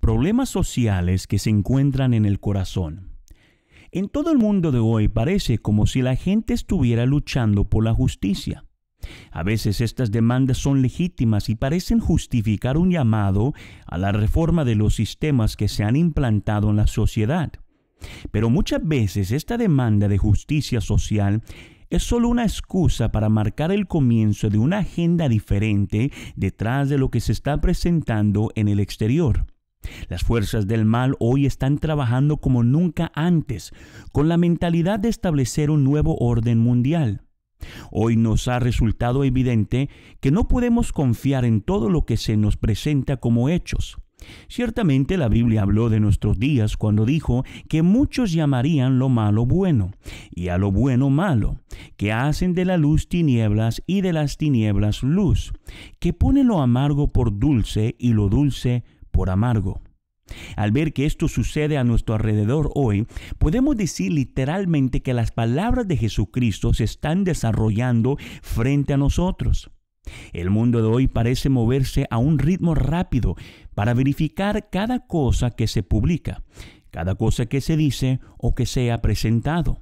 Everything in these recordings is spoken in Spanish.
problemas sociales que se encuentran en el corazón. En todo el mundo de hoy parece como si la gente estuviera luchando por la justicia. A veces estas demandas son legítimas y parecen justificar un llamado a la reforma de los sistemas que se han implantado en la sociedad. Pero muchas veces esta demanda de justicia social es solo una excusa para marcar el comienzo de una agenda diferente detrás de lo que se está presentando en el exterior. Las fuerzas del mal hoy están trabajando como nunca antes, con la mentalidad de establecer un nuevo orden mundial. Hoy nos ha resultado evidente que no podemos confiar en todo lo que se nos presenta como hechos. Ciertamente la Biblia habló de nuestros días cuando dijo que muchos llamarían lo malo bueno y a lo bueno malo, que hacen de la luz tinieblas y de las tinieblas luz, que ponen lo amargo por dulce y lo dulce por amargo. Al ver que esto sucede a nuestro alrededor hoy, podemos decir literalmente que las palabras de Jesucristo se están desarrollando frente a nosotros. El mundo de hoy parece moverse a un ritmo rápido para verificar cada cosa que se publica, cada cosa que se dice o que sea presentado.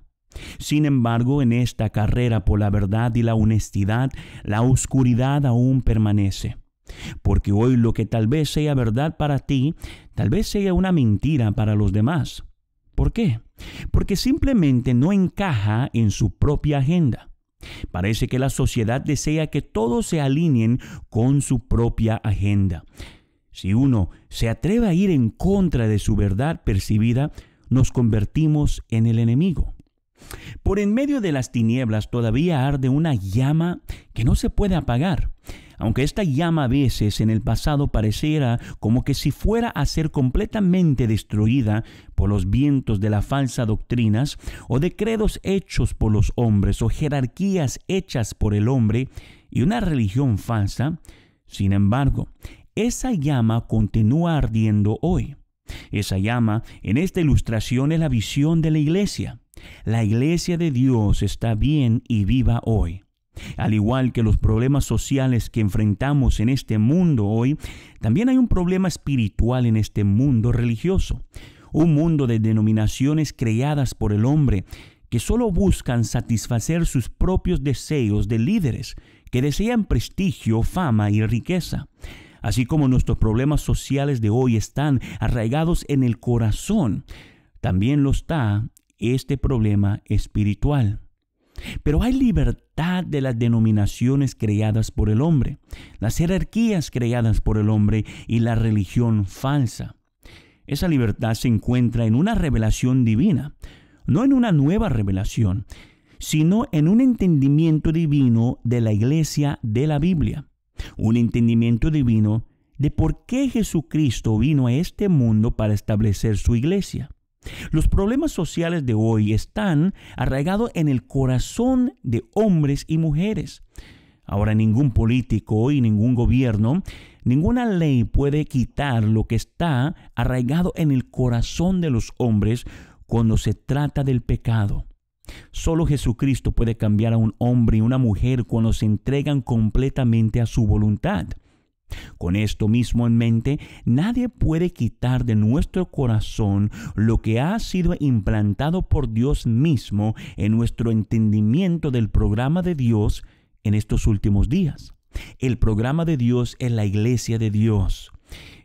Sin embargo, en esta carrera por la verdad y la honestidad, la oscuridad aún permanece porque hoy lo que tal vez sea verdad para ti, tal vez sea una mentira para los demás. ¿Por qué? Porque simplemente no encaja en su propia agenda. Parece que la sociedad desea que todos se alineen con su propia agenda. Si uno se atreve a ir en contra de su verdad percibida, nos convertimos en el enemigo. Por en medio de las tinieblas todavía arde una llama que no se puede apagar. Aunque esta llama a veces en el pasado pareciera como que si fuera a ser completamente destruida por los vientos de las falsas doctrinas o de credos hechos por los hombres o jerarquías hechas por el hombre y una religión falsa, sin embargo, esa llama continúa ardiendo hoy. Esa llama en esta ilustración es la visión de la iglesia. La iglesia de Dios está bien y viva hoy. Al igual que los problemas sociales que enfrentamos en este mundo hoy, también hay un problema espiritual en este mundo religioso, un mundo de denominaciones creadas por el hombre que solo buscan satisfacer sus propios deseos de líderes que desean prestigio, fama y riqueza. Así como nuestros problemas sociales de hoy están arraigados en el corazón, también lo está este problema espiritual. Pero hay libertad de las denominaciones creadas por el hombre, las jerarquías creadas por el hombre y la religión falsa. Esa libertad se encuentra en una revelación divina, no en una nueva revelación, sino en un entendimiento divino de la iglesia de la Biblia, un entendimiento divino de por qué Jesucristo vino a este mundo para establecer su iglesia. Los problemas sociales de hoy están arraigados en el corazón de hombres y mujeres. Ahora ningún político y ningún gobierno, ninguna ley puede quitar lo que está arraigado en el corazón de los hombres cuando se trata del pecado. Solo Jesucristo puede cambiar a un hombre y una mujer cuando se entregan completamente a su voluntad. Con esto mismo en mente, nadie puede quitar de nuestro corazón lo que ha sido implantado por Dios mismo en nuestro entendimiento del programa de Dios en estos últimos días. El programa de Dios es la iglesia de Dios.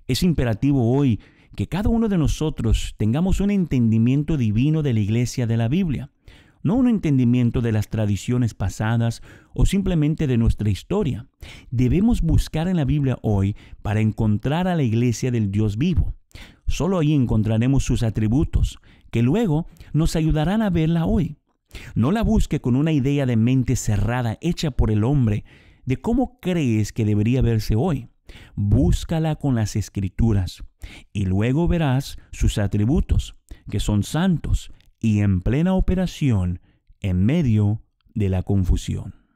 Es imperativo hoy que cada uno de nosotros tengamos un entendimiento divino de la iglesia de la Biblia no un entendimiento de las tradiciones pasadas o simplemente de nuestra historia. Debemos buscar en la Biblia hoy para encontrar a la iglesia del Dios vivo. Solo ahí encontraremos sus atributos, que luego nos ayudarán a verla hoy. No la busque con una idea de mente cerrada hecha por el hombre de cómo crees que debería verse hoy. Búscala con las escrituras y luego verás sus atributos, que son santos, y en plena operación en medio de la confusión.